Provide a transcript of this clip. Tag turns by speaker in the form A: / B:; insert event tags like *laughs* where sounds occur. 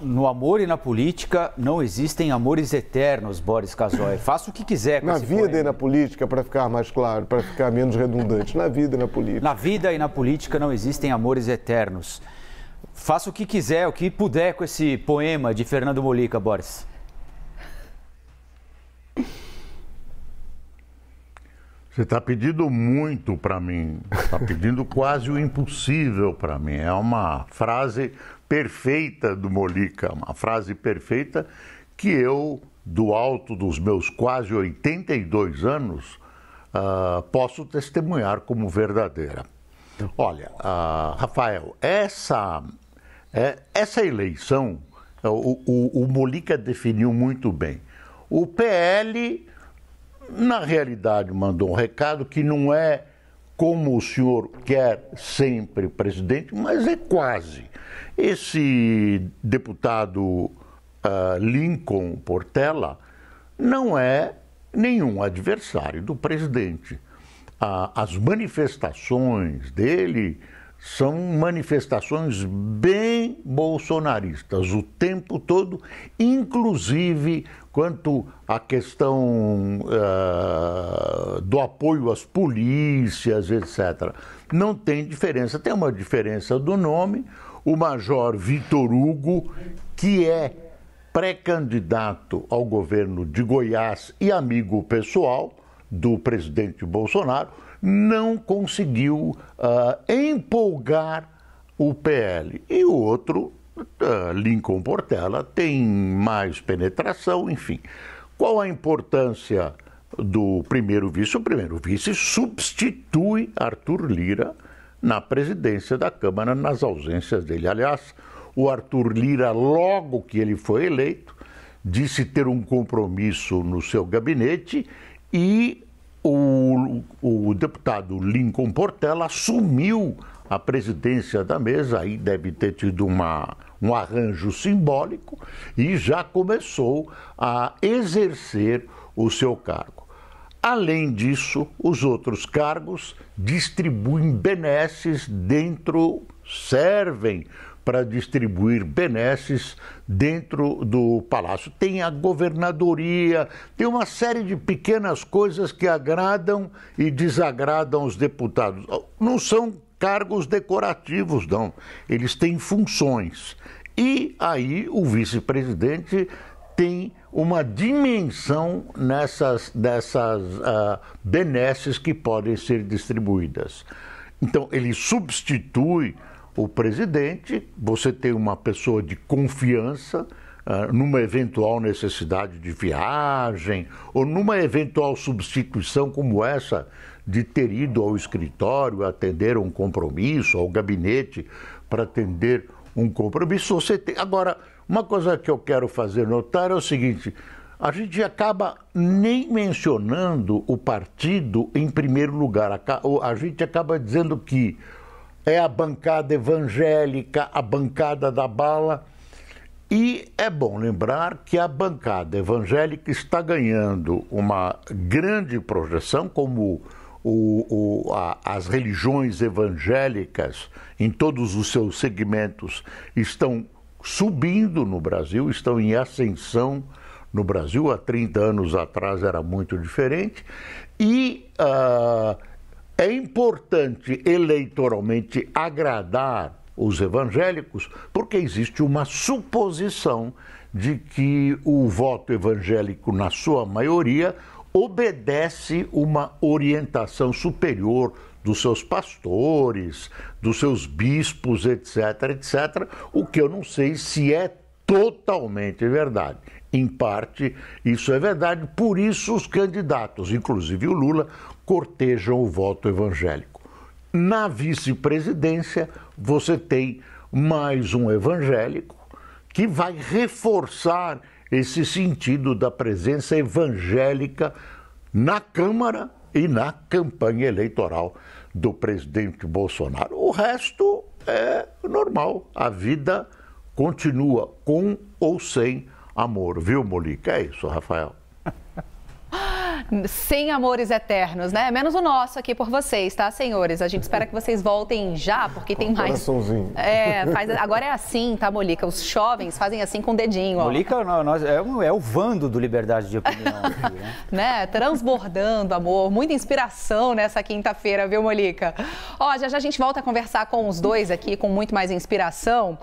A: No amor e na política não existem amores eternos, Boris Casoy. Faça o que quiser com Na vida poema. e na política, para ficar mais claro, para ficar menos redundante. Na vida e na política. Na vida e na política não existem amores eternos. Faça o que quiser, o que puder com esse poema de Fernando Molica, Boris. Você está pedindo muito para mim, está pedindo quase o impossível para mim. É uma frase perfeita do Molica, uma frase perfeita que eu, do alto dos meus quase 82 anos, uh, posso testemunhar como verdadeira. Olha, uh, Rafael, essa, é, essa eleição, é, o, o, o Molica definiu muito bem. O PL, na realidade, mandou um recado que não é como o senhor quer sempre presidente, mas é quase. Esse deputado uh, Lincoln Portela não é nenhum adversário do presidente. Uh, as manifestações dele são manifestações bem bolsonaristas o tempo todo, inclusive quanto à questão uh, do apoio às polícias, etc. Não tem diferença, tem uma diferença do nome. O Major Vitor Hugo, que é pré-candidato ao governo de Goiás e amigo pessoal do presidente Bolsonaro, não conseguiu uh, empolgar o PL. E o outro, uh, Lincoln Portela, tem mais penetração, enfim. Qual a importância do primeiro vice? O primeiro vice substitui Arthur Lira na presidência da Câmara nas ausências dele. Aliás, o Arthur Lira, logo que ele foi eleito, disse ter um compromisso no seu gabinete e o, o, o deputado Lincoln Portela assumiu a presidência da mesa, aí deve ter tido uma, um arranjo simbólico, e já começou a exercer o seu cargo. Além disso, os outros cargos distribuem benesses dentro, servem para distribuir benesses dentro do palácio. Tem a governadoria, tem uma série de pequenas coisas que agradam e desagradam os deputados. Não são cargos decorativos, não. Eles têm funções. E aí o vice-presidente tem uma dimensão nessas dessas uh, ah, benesses que podem ser distribuídas. Então ele substitui o presidente, você tem uma pessoa de confiança ah, numa eventual necessidade de viagem ou numa eventual substituição como essa de ter ido ao escritório atender um compromisso, ao gabinete para atender um compromisso. Você tem... Agora, uma coisa que eu quero fazer notar é o seguinte: a gente acaba nem mencionando o partido em primeiro lugar, a gente acaba dizendo que é a bancada evangélica, a bancada da bala. E é bom lembrar que a bancada evangélica está ganhando uma grande projeção, como o, o, a, as religiões evangélicas em todos os seus segmentos estão subindo no Brasil, estão em ascensão no Brasil. Há 30 anos atrás era muito diferente. E. Uh, é importante eleitoralmente agradar os evangélicos, porque existe uma suposição de que o voto evangélico, na sua maioria, obedece uma orientação superior dos seus pastores, dos seus bispos, etc., etc., o que eu não sei se é totalmente verdade. Em parte, isso é verdade, por isso os candidatos, inclusive o Lula, cortejam o voto evangélico. Na vice-presidência, você tem mais um evangélico que vai reforçar esse sentido da presença evangélica na Câmara e na campanha eleitoral do presidente Bolsonaro. O resto é normal, a vida continua com ou sem amor, viu, Molica? É isso, Rafael. *laughs* Sem amores eternos, né? Menos o nosso aqui por vocês, tá, senhores? A gente espera que vocês voltem já, porque tem mais. É, faz... agora é assim, tá, Molica? Os jovens fazem assim com o dedinho, ó. Molica nós, é, é o vando do Liberdade de Opinião aqui, né? *laughs* né? Transbordando amor, muita inspiração nessa quinta-feira, viu, Molica? Ó, já já a gente volta a conversar com os dois aqui, com muito mais inspiração.